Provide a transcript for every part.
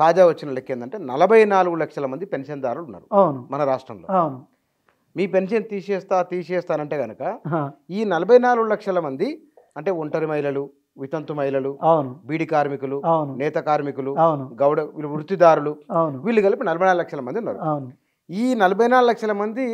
తాజా వచ్చిన లెక్క ఏంటంటే నలభై నాలుగు లక్షల మంది పెన్షన్దారులు ఉన్నారు మన రాష్ట్రంలో మీ పెన్షన్ తీసేస్తా తీసేస్తానంటే కనుక ఈ నలభై నాలుగు లక్షల మంది అంటే ఒంటరి మహిళలు వితంతు మహిళలు బీడి కార్మికులు నేత కార్మికులు గౌడ వృత్తిదారులు వీళ్ళు కలిపి నలభై నాలుగు లక్షల మంది ఉన్నారు ఈ నలభై నాలుగు లక్షల మంది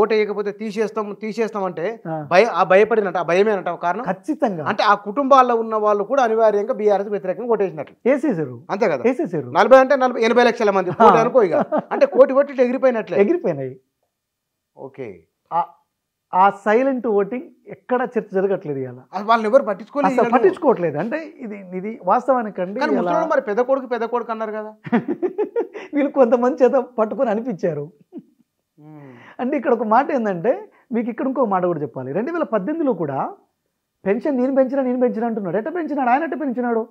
ఓటేయకపోతే వేయకపోతే తీసేస్తాం తీసేస్తాం అంటే భయ ఆ భయపడినట్టు ఆ భయమేనట కారణం ఖచ్చితంగా అంటే ఆ కుటుంబాల్లో ఉన్న వాళ్ళు కూడా అనివార్యంగా బీఆర్ఎస్ వ్యతిరేకంగా ఓటేసినట్లు వేసేసారు అంతే కదా వేసేసారు నలభై అంటే నలభై ఎనభై లక్షల మంది అనుకో ఇక అంటే కోటి ఓట్లు ఎగిరిపోయినట్లే ఎగిరిపోయినాయి ఓకే ఆ సైలెంట్ ఓటింగ్ ఎక్కడ చర్చ జరగట్లేదు ఇలా వాళ్ళని ఎవరు పట్టించుకోలేదు పట్టించుకోవట్లేదు అంటే ఇది ఇది వాస్తవానికి అండి మరి పెద్ద కొడుకు పెద్ద కొడుకు అన్నారు కదా వీళ్ళు కొంతమంది చేత పట్టుకొని అనిపించారు అంటే hmm. ఇక్కడ ఒక మాట ఏంటంటే మీకు ఇక్కడ ఇంకో మాట కూడా చెప్పాలి రెండు వేల పద్దెనిమిదిలో కూడా పెన్షన్ నేను పెంచినా నేను పెంచినా అంటున్నాడు ఎట్ట పెంచినాడు ఆయన ఎట్ట పెంచినాడు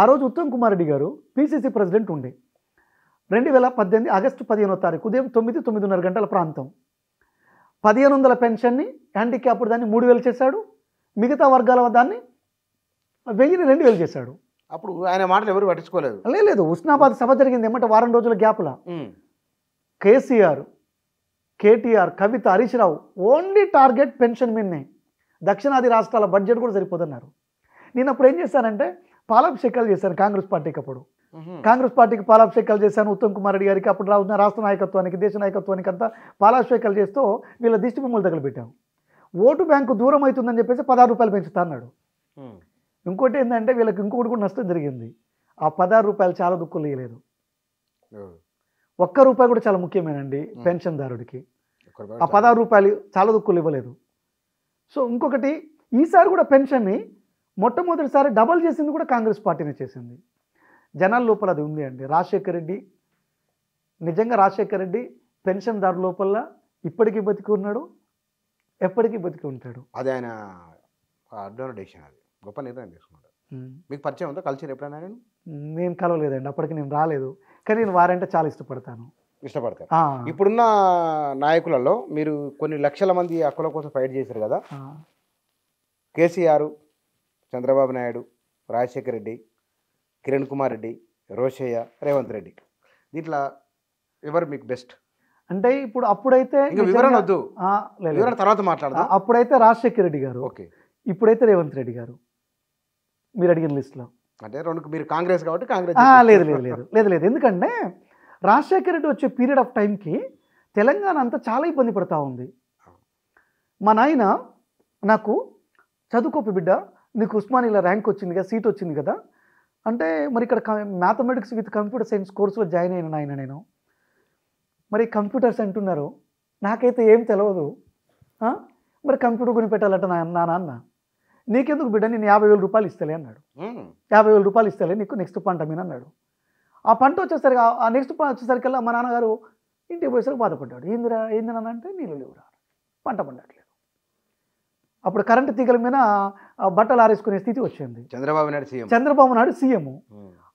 ఆ రోజు ఉత్తమ్ కుమార్ రెడ్డి గారు పీసీసీ ప్రెసిడెంట్ ఉండే రెండు వేల పద్దెనిమిది ఆగస్టు పదిహేనో తారీఖు ఉదయం తొమ్మిది తొమ్మిదిన్నర గంటల ప్రాంతం పదిహేను వందల పెన్షన్ని హ్యాండిక్యాప్డ్ దాన్ని మూడు వేలు చేశాడు మిగతా వర్గాల దాన్ని వెయ్యిని రెండు వేలు చేశాడు అప్పుడు ఆయన మాటలు ఎవరు పట్టించుకోలేదు లేదు ఉస్నాబాద్ సభ జరిగింది ఏమంటే వారం రోజుల గ్యాప్లా hmm. KCR KTR Kavitha Harish Rao only target pension మీదనే దక్షిణాది రాష్ట్రాల బడ్జెట్ కూడా సరిపోతున్నారు నేను అప్పుడు ఏం చేశానంటే పాలాభిషేకాలు చేశాను కాంగ్రెస్ పార్టీకి అప్పుడు కాంగ్రెస్ పార్టీకి పాలాభిషేకాలు చేశాను ఉత్తమ్ కుమార్ రెడ్డి గారికి అప్పుడు రావు రాష్ట్ర నాయకత్వానికి దేశ నాయకత్వానికి అంతా పాలాభిషేకాలు చేస్తూ వీళ్ళ దిష్టి బొమ్మలు తగలబెట్టాము ఓటు బ్యాంకు దూరం అవుతుందని చెప్పేసి పదహారు రూపాయలు పెంచుతా అన్నాడు ఇంకోటి ఏంటంటే వీళ్ళకి ఇంకొకటి కూడా నష్టం జరిగింది ఆ పదహారు రూపాయలు చాలా దుక్కులు లేదు ఒక్క రూపాయి కూడా చాలా ముఖ్యమేనండి పెన్షన్దారుడికి ఆ పదహారు రూపాయలు చాలా దుక్కులు ఇవ్వలేదు సో ఇంకొకటి ఈసారి కూడా పెన్షన్ని మొట్టమొదటిసారి డబల్ చేసింది కూడా కాంగ్రెస్ పార్టీనే చేసింది జనాల లోపల అది ఉంది అండి రాజశేఖర రెడ్డి నిజంగా రాజశేఖర రెడ్డి పెన్షన్దారు లోపల ఇప్పటికీ బతికి ఉన్నాడు ఎప్పటికీ బతికి ఉంటాడు అది ఆయన అడ్వాన్ అది గొప్ప నిర్ణయం తీసుకున్నాడు మీకు పరిచయం ఉందా కలిసి ఎప్పుడైనా నేను కలవలేదండి అప్పటికి నేను రాలేదు కానీ నేను వారంటే చాలా ఇష్టపడతాను ఇష్టపడతారు ఇప్పుడున్న నాయకులలో మీరు కొన్ని లక్షల మంది హక్కుల కోసం ఫైట్ చేశారు కదా కేసీఆర్ చంద్రబాబు నాయుడు రాజశేఖర రెడ్డి కిరణ్ కుమార్ రెడ్డి రోషయ్య రేవంత్ రెడ్డి దీంట్లో ఎవరు మీకు బెస్ట్ అంటే ఇప్పుడు అప్పుడైతే వివరణ వద్దు వివరణ తర్వాత మాట్లాడదాం అప్పుడైతే రాజశేఖర రెడ్డి గారు ఓకే ఇప్పుడైతే రేవంత్ రెడ్డి గారు మీరు అడిగిన లిస్ట్లో అంటే రెండు మీరు కాంగ్రెస్ కాబట్టి కాంగ్రెస్ లేదు లేదు లేదు లేదు లేదు ఎందుకంటే రాజశేఖర రెడ్డి వచ్చే పీరియడ్ ఆఫ్ టైంకి తెలంగాణ అంతా చాలా ఇబ్బంది పడుతూ ఉంది మా నాయన నాకు చదువుకోపు బిడ్డ నీకు ఉస్మానియాలో ర్యాంక్ వచ్చింది కదా సీట్ వచ్చింది కదా అంటే మరి ఇక్కడ మ్యాథమెటిక్స్ విత్ కంప్యూటర్ సైన్స్ కోర్సులో జాయిన్ అయిన నాయన నేను మరి కంప్యూటర్స్ అంటున్నారు నాకైతే ఏం తెలియదు మరి కంప్యూటర్ కొనిపెట్టాలంట నా నాన్న నీకెందుకు బిడ్డ నేను యాభై వేల రూపాయలు ఇస్తలే అన్నాడు యాభై వేల రూపాయలు ఇస్తలే నీకు నెక్స్ట్ పంట మీద అన్నాడు ఆ పంట వచ్చేసరికి ఆ నెక్స్ట్ వచ్చేసరికల్లా మా నాన్నగారు ఇంటికి పోయేసరికి బాధపడ్డాడు ఏందిరా ఏంది అంటే నీళ్ళు లేవురా పంట పండట్లేదు అప్పుడు కరెంటు తీగల మీద బట్టలు ఆరేసుకునే స్థితి వచ్చింది చంద్రబాబు నాయుడు సీఎం చంద్రబాబు నాయుడు సీఎం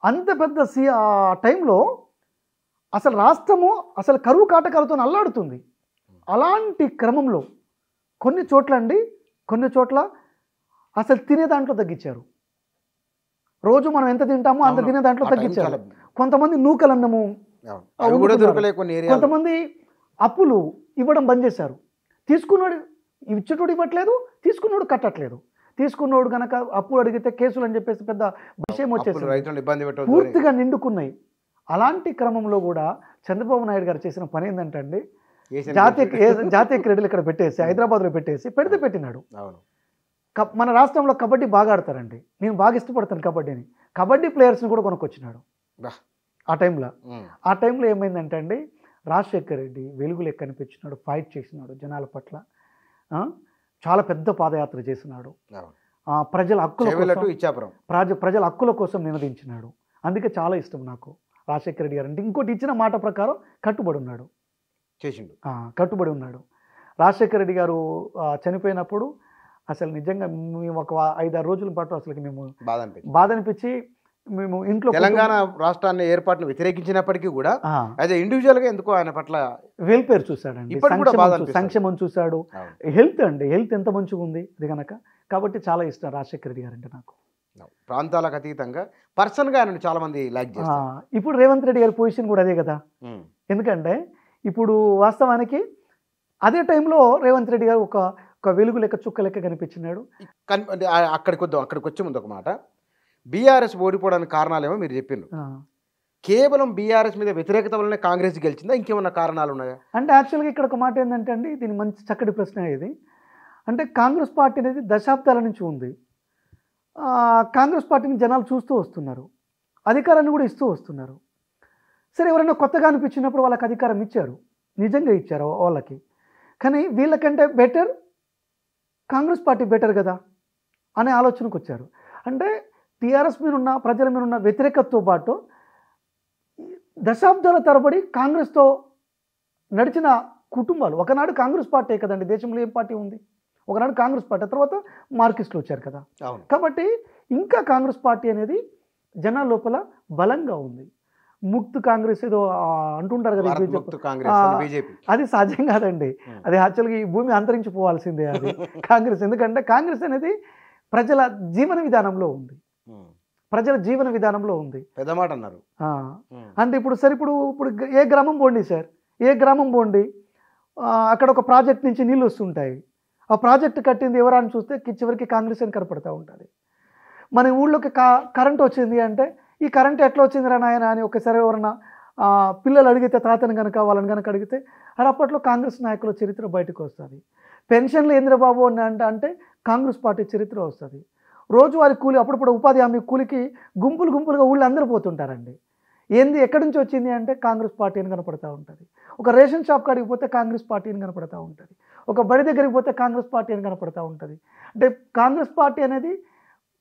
అంత పెద్ద సీ ఆ టైంలో అసలు రాష్ట్రము అసలు కరువు కాటకాలతో అల్లాడుతుంది అలాంటి క్రమంలో కొన్ని చోట్ల అండి కొన్ని చోట్ల అసలు తినే దాంట్లో తగ్గించారు రోజు మనం ఎంత తింటామో అంత తినే దాంట్లో తగ్గించాలి కొంతమంది నూకలు అన్నము కొంతమంది అప్పులు ఇవ్వడం బంద్ చేశారు తీసుకున్నాడు ఇచ్చేటోడు ఇవ్వట్లేదు తీసుకున్నాడు కట్టట్లేదు తీసుకున్నోడు కనుక అప్పు అడిగితే కేసులు అని చెప్పేసి పెద్ద విషయం వచ్చేసి పూర్తిగా నిండుకున్నాయి అలాంటి క్రమంలో కూడా చంద్రబాబు నాయుడు గారు చేసిన పని ఏంటంటే జాతీయ జాతీయ క్రీడలు ఇక్కడ పెట్టేసి హైదరాబాద్లో పెట్టేసి పెడితే పెట్టినాడు మన రాష్ట్రంలో కబడ్డీ బాగా ఆడతారండి నేను బాగా ఇష్టపడతాను కబడ్డీని కబడ్డీ ప్లేయర్స్ని కూడా కొనుక్కొచ్చినాడు ఆ టైంలో ఆ టైంలో ఏమైందంటే అండి రాజశేఖర్ రెడ్డి వెలుగులు కనిపించినాడు ఫైట్ చేసినాడు జనాల పట్ల చాలా పెద్ద పాదయాత్ర చేసినాడు ప్రజల హక్కుల కోసం ప్రజ ప్రజల హక్కుల కోసం నినదించినాడు అందుకే చాలా ఇష్టం నాకు రాజశేఖర రెడ్డి గారు అంటే ఇంకోటి ఇచ్చిన మాట ప్రకారం కట్టుబడి ఉన్నాడు చేసిండు కట్టుబడి ఉన్నాడు రాజశేఖర రెడ్డి గారు చనిపోయినప్పుడు అసలు నిజంగా మేము ఒక ఐదారు రోజుల పాటు అసలు మేము బాధ అనిపించి బాధ అనిపించి మేము ఇంట్లో తెలంగాణ రాష్ట్రాన్ని ఏర్పాట్లు వ్యతిరేకించినప్పటికీ కూడా యాజ్ ఇండివిజువల్ గా ఎందుకు ఆయన పట్ల వెల్ఫేర్ చూశాడండి సంక్షేమం చూశాడు హెల్త్ అండి హెల్త్ ఎంత మంచిగా ఉంది అది కనుక కాబట్టి చాలా ఇష్టం రాజశేఖర రెడ్డి గారు అంటే నాకు ప్రాంతాలకు అతీతంగా పర్సన్ గా ఆయన చాలా మంది లైక్ ఇప్పుడు రేవంత్ రెడ్డి గారి పొజిషన్ కూడా అదే కదా ఎందుకంటే ఇప్పుడు వాస్తవానికి అదే టైంలో రేవంత్ రెడ్డి గారు ఒక వెలుగు లెక్క చుక్క లెక్క కనిపించినాడు అక్కడికి వద్దాం అక్కడికి వచ్చే ముందు ఒక మాట బీఆర్ఎస్ ఓడిపోవడానికి కారణాలేమో మీరు చెప్పిండ్రు కేవలం బీఆర్ఎస్ మీద వ్యతిరేకత వల్లనే కాంగ్రెస్ గెలిచిందా ఇంకేమన్నా కారణాలు ఉన్నాయా అంటే యాక్చువల్గా ఇక్కడ ఒక మాట ఏంటంటే అండి దీని మంచి చక్కటి ప్రశ్న ఇది అంటే కాంగ్రెస్ పార్టీ అనేది దశాబ్దాల నుంచి ఉంది కాంగ్రెస్ పార్టీని జనాలు చూస్తూ వస్తున్నారు అధికారాన్ని కూడా ఇస్తూ వస్తున్నారు సరే ఎవరైనా కొత్తగా అనిపించినప్పుడు వాళ్ళకి అధికారం ఇచ్చారు నిజంగా ఇచ్చారు వాళ్ళకి కానీ వీళ్ళకంటే బెటర్ కాంగ్రెస్ పార్టీ బెటర్ కదా అనే ఆలోచనకు వచ్చారు అంటే టీఆర్ఎస్ మీద ఉన్న ప్రజల మీద ఉన్న వ్యతిరేకతతో పాటు దశాబ్దాల తరబడి కాంగ్రెస్తో నడిచిన కుటుంబాలు ఒకనాడు కాంగ్రెస్ పార్టీ కదండి దేశంలో ఏం పార్టీ ఉంది ఒకనాడు కాంగ్రెస్ పార్టీ తర్వాత మార్కిస్టులు వచ్చారు కదా కాబట్టి ఇంకా కాంగ్రెస్ పార్టీ అనేది జనాల లోపల బలంగా ఉంది ముక్త్ కాంగ్రెస్ ఏదో అంటుంటారు కదా అది సాధ్యం కాదండి అది యాక్చువల్గా ఈ భూమి అంతరించిపోవాల్సిందే అది కాంగ్రెస్ ఎందుకంటే కాంగ్రెస్ అనేది ప్రజల జీవన విధానంలో ఉంది ప్రజల జీవన విధానంలో ఉంది పెద్ద మాట అన్నారు అంటే ఇప్పుడు సరే ఇప్పుడు ఇప్పుడు ఏ గ్రామం పోండి సార్ ఏ గ్రామం పోండి అక్కడ ఒక ప్రాజెక్ట్ నుంచి నీళ్ళు వస్తుంటాయి ఆ ప్రాజెక్ట్ కట్టింది ఎవరని చూస్తే చివరికి కాంగ్రెస్ అని కనపడతా ఉంటుంది మన ఊళ్ళోకి కా కరెంట్ వచ్చింది అంటే ఈ కరెంట్ ఎట్లా వచ్చిందిరా నాయన అని ఒకసారి ఎవరన్నా పిల్లలు అడిగితే తాతను కనుక వాళ్ళని కనుక అడిగితే అది అప్పట్లో కాంగ్రెస్ నాయకుల చరిత్ర బయటకు వస్తుంది పెన్షన్లు ఇంద్రబాబు అని అంటే అంటే కాంగ్రెస్ పార్టీ చరిత్ర వస్తుంది రోజువారి కూలి అప్పుడప్పుడు ఉపాధి హామీ కూలికి గుంపులు గుంపులుగా ఊళ్ళో అందరూ పోతుంటారండి ఏంది ఎక్కడి నుంచి వచ్చింది అంటే కాంగ్రెస్ పార్టీ అని కనపడతా ఉంటుంది ఒక రేషన్ షాప్ కాడికి పోతే కాంగ్రెస్ పార్టీ అని కనపడతా ఉంటుంది ఒక బడి దగ్గరికి పోతే కాంగ్రెస్ పార్టీ అని కనపడతా ఉంటుంది అంటే కాంగ్రెస్ పార్టీ అనేది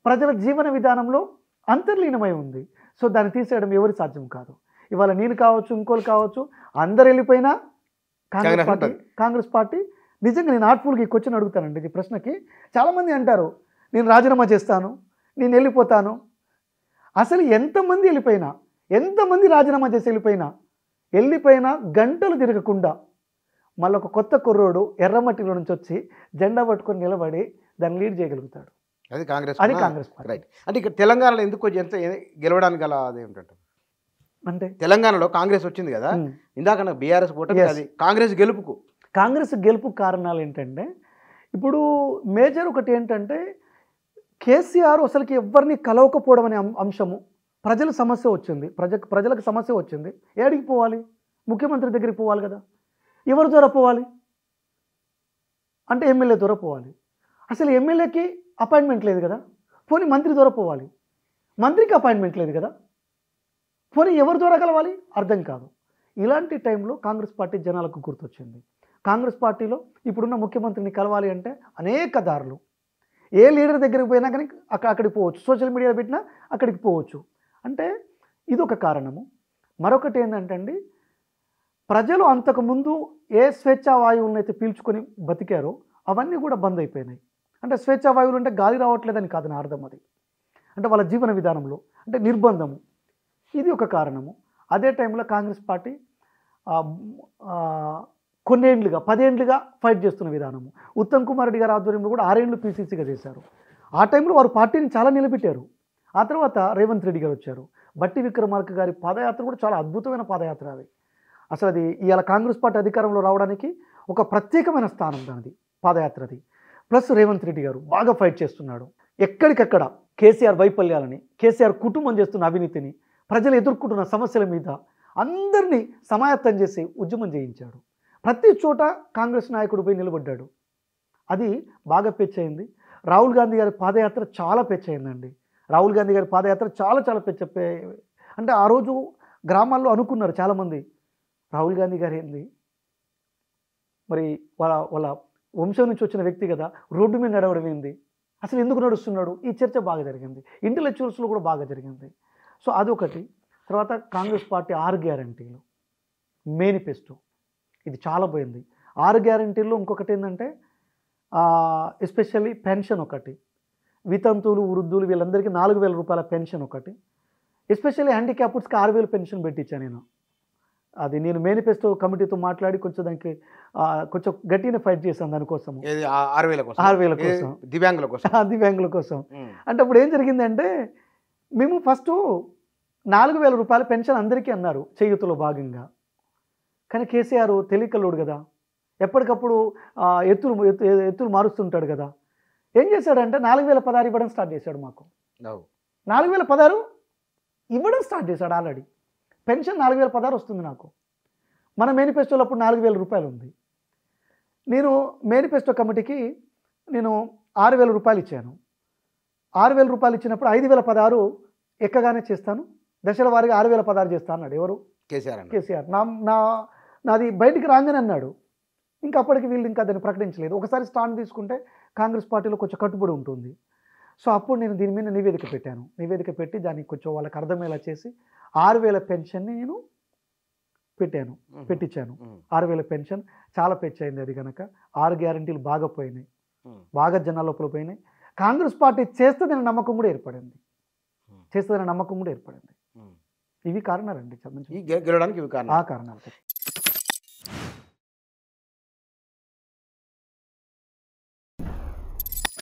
ప్రజల జీవన విధానంలో అంతర్లీనమై ఉంది సో దాన్ని తీసేయడం ఎవరి సాధ్యం కాదు ఇవాళ నేను కావచ్చు ఇంకోళ్ళు కావచ్చు అందరు వెళ్ళిపోయినా కాంగ్రెస్ పార్టీ కాంగ్రెస్ పార్టీ నిజంగా నేను ఆర్ట్ఫుల్కి ఈ క్వశ్చన్ అడుగుతానండి ఈ ప్రశ్నకి చాలామంది అంటారు నేను రాజీనామా చేస్తాను నేను వెళ్ళిపోతాను అసలు ఎంతమంది వెళ్ళిపోయినా ఎంతమంది రాజీనామా చేసి వెళ్ళిపోయినా వెళ్ళిపోయినా గంటలు తిరగకుండా మళ్ళీ ఒక కొత్త కుర్రోడు ఎర్రమట్టిలో నుంచి వచ్చి జెండా పట్టుకొని నిలబడి దాన్ని లీడ్ చేయగలుగుతాడు అది కాంగ్రెస్ అది కాంగ్రెస్ రైట్ అంటే ఇక్కడ తెలంగాణలో ఎందుకు ఎంత గెలవడానికి గల అది ఏంటంటే అంటే తెలంగాణలో కాంగ్రెస్ వచ్చింది కదా ఇందాక నాకు బీఆర్ఎస్ ఓటమి అది కాంగ్రెస్ గెలుపుకు కాంగ్రెస్ గెలుపు కారణాలు ఏంటంటే ఇప్పుడు మేజర్ ఒకటి ఏంటంటే కేసీఆర్ అసలుకి ఎవరిని కలవకపోవడం అనే అంశము ప్రజల సమస్య వచ్చింది ప్రజ ప్రజలకు సమస్య వచ్చింది ఏడికి పోవాలి ముఖ్యమంత్రి దగ్గరికి పోవాలి కదా ఎవరు దూర పోవాలి అంటే ఎమ్మెల్యే దూర పోవాలి అసలు ఎమ్మెల్యేకి అపాయింట్మెంట్ లేదు కదా పోనీ మంత్రి ద్వారా పోవాలి మంత్రికి అపాయింట్మెంట్ లేదు కదా పోనీ ఎవరి ద్వారా కలవాలి అర్థం కాదు ఇలాంటి టైంలో కాంగ్రెస్ పార్టీ జనాలకు గుర్తొచ్చింది కాంగ్రెస్ పార్టీలో ఇప్పుడున్న ముఖ్యమంత్రిని కలవాలి అంటే అనేక దారులు ఏ లీడర్ దగ్గరికి పోయినా కానీ అక్కడ అక్కడికి పోవచ్చు సోషల్ మీడియాలో పెట్టినా అక్కడికి పోవచ్చు అంటే ఇదొక కారణము మరొకటి ఏంటంటే అండి ప్రజలు అంతకుముందు ఏ స్వేచ్ఛా వాయువులను అయితే పీల్చుకొని బతికారో అవన్నీ కూడా బంద్ అయిపోయినాయి అంటే స్వేచ్ఛ వాయువులు అంటే గాలి రావట్లేదని కాదు నా అర్థం అది అంటే వాళ్ళ జీవన విధానంలో అంటే నిర్బంధము ఇది ఒక కారణము అదే టైంలో కాంగ్రెస్ పార్టీ కొన్నేండ్లుగా పదేండ్లుగా ఫైట్ చేస్తున్న విధానము ఉత్తమ్ కుమార్ రెడ్డి గారు ఆధ్వర్యంలో కూడా ఆరేండ్లు పీసీసీగా చేశారు ఆ టైంలో వారు పార్టీని చాలా నిలబెట్టారు ఆ తర్వాత రేవంత్ రెడ్డి గారు వచ్చారు బట్టి విక్రమార్క గారి పాదయాత్ర కూడా చాలా అద్భుతమైన పాదయాత్ర అది అసలు అది ఇవాళ కాంగ్రెస్ పార్టీ అధికారంలో రావడానికి ఒక ప్రత్యేకమైన స్థానం దానిది పాదయాత్రది ప్లస్ రేవంత్ రెడ్డి గారు బాగా ఫైట్ చేస్తున్నాడు ఎక్కడికక్కడ కేసీఆర్ వైఫల్యాలని కేసీఆర్ కుటుంబం చేస్తున్న అవినీతిని ప్రజలు ఎదుర్కొంటున్న సమస్యల మీద అందరినీ సమాయత్తం చేసి ఉద్యమం చేయించాడు ప్రతి చోట కాంగ్రెస్ నాయకుడు పోయి నిలబడ్డాడు అది బాగా పెచ్చయింది రాహుల్ గాంధీ గారి పాదయాత్ర చాలా పెచ్చయిందండి రాహుల్ గాంధీ గారి పాదయాత్ర చాలా చాలా పెచ్చ అంటే ఆ రోజు గ్రామాల్లో అనుకున్నారు చాలామంది రాహుల్ గాంధీ గారు ఏంది మరి వాళ్ళ వాళ్ళ వంశం నుంచి వచ్చిన వ్యక్తి కదా రోడ్డు మీద నడవడం ఏంది అసలు ఎందుకు నడుస్తున్నాడు ఈ చర్చ బాగా జరిగింది ఇంటలెక్చువల్స్లో కూడా బాగా జరిగింది సో అదొకటి తర్వాత కాంగ్రెస్ పార్టీ ఆరు గ్యారంటీలు మేనిఫెస్టో ఇది చాలా పోయింది ఆరు గ్యారంటీల్లో ఇంకొకటి ఏంటంటే ఎస్పెషల్లీ పెన్షన్ ఒకటి వితంతువులు వృద్ధులు వీళ్ళందరికీ నాలుగు వేల రూపాయల పెన్షన్ ఒకటి ఎస్పెషల్లీ హ్యాండిక్యాప్డ్స్కి ఆరు వేలు పెన్షన్ పెట్టించాను నేను అది నేను మేనిఫెస్టో కమిటీతో మాట్లాడి కొంచెం దానికి కొంచెం గట్టిన ఫైట్ చేశాను దానికోసం ఆరువేల కోసం ఆరు వేల కోసం దివ్యాంగుల కోసం దివ్యాంగుల కోసం అంటే అప్పుడు ఏం జరిగిందంటే మేము ఫస్ట్ నాలుగు వేల రూపాయల పెన్షన్ అందరికీ అన్నారు చేయుతలో భాగంగా కానీ కేసీఆర్ తెలియకల్లోడు కదా ఎప్పటికప్పుడు ఎత్తులు ఎత్తులు మారుస్తుంటాడు కదా ఏం చేశాడంటే నాలుగు వేల పదహారు ఇవ్వడం స్టార్ట్ చేశాడు మాకు నాలుగు వేల పదహారు ఇవ్వడం స్టార్ట్ చేశాడు ఆల్రెడీ పెన్షన్ నాలుగు వేల పదహారు వస్తుంది నాకు మన మేనిఫెస్టోలో అప్పుడు నాలుగు వేల రూపాయలు ఉంది నేను మేనిఫెస్టో కమిటీకి నేను ఆరు వేల రూపాయలు ఇచ్చాను ఆరు వేల రూపాయలు ఇచ్చినప్పుడు ఐదు వేల పదహారు ఎక్కగానే చేస్తాను దశల వారిగా ఆరు వేల పదహారు చేస్తా అన్నాడు ఎవరు కేసీఆర్ కేసీఆర్ నా నా నాది బయటికి రాగానే అన్నాడు ఇంకా అప్పటికి వీళ్ళు ఇంకా దాన్ని ప్రకటించలేదు ఒకసారి స్టాండ్ తీసుకుంటే కాంగ్రెస్ పార్టీలో కొంచెం కట్టుబడి ఉంటుంది సో అప్పుడు నేను దీని మీద నివేదిక పెట్టాను నివేదిక పెట్టి దానికి కొంచెం వాళ్ళకి అర్థమయ్యేలా చేసి ఆరు వేల పెన్షన్ని నేను పెట్టాను పెట్టించాను ఆరు వేల పెన్షన్ చాలా పెంచ్ అయింది అది కనుక ఆరు గ్యారంటీలు బాగా పోయినాయి బాగా జనాల లోపల పోయినాయి కాంగ్రెస్ పార్టీ చేస్తుందని నమ్మకం కూడా ఏర్పడింది చేస్తుందనే నమ్మకం కూడా ఏర్పడింది ఇవి కారణాలండి ఈ గెలవడానికి ఇవి కారణాలు ఆ కారణాలు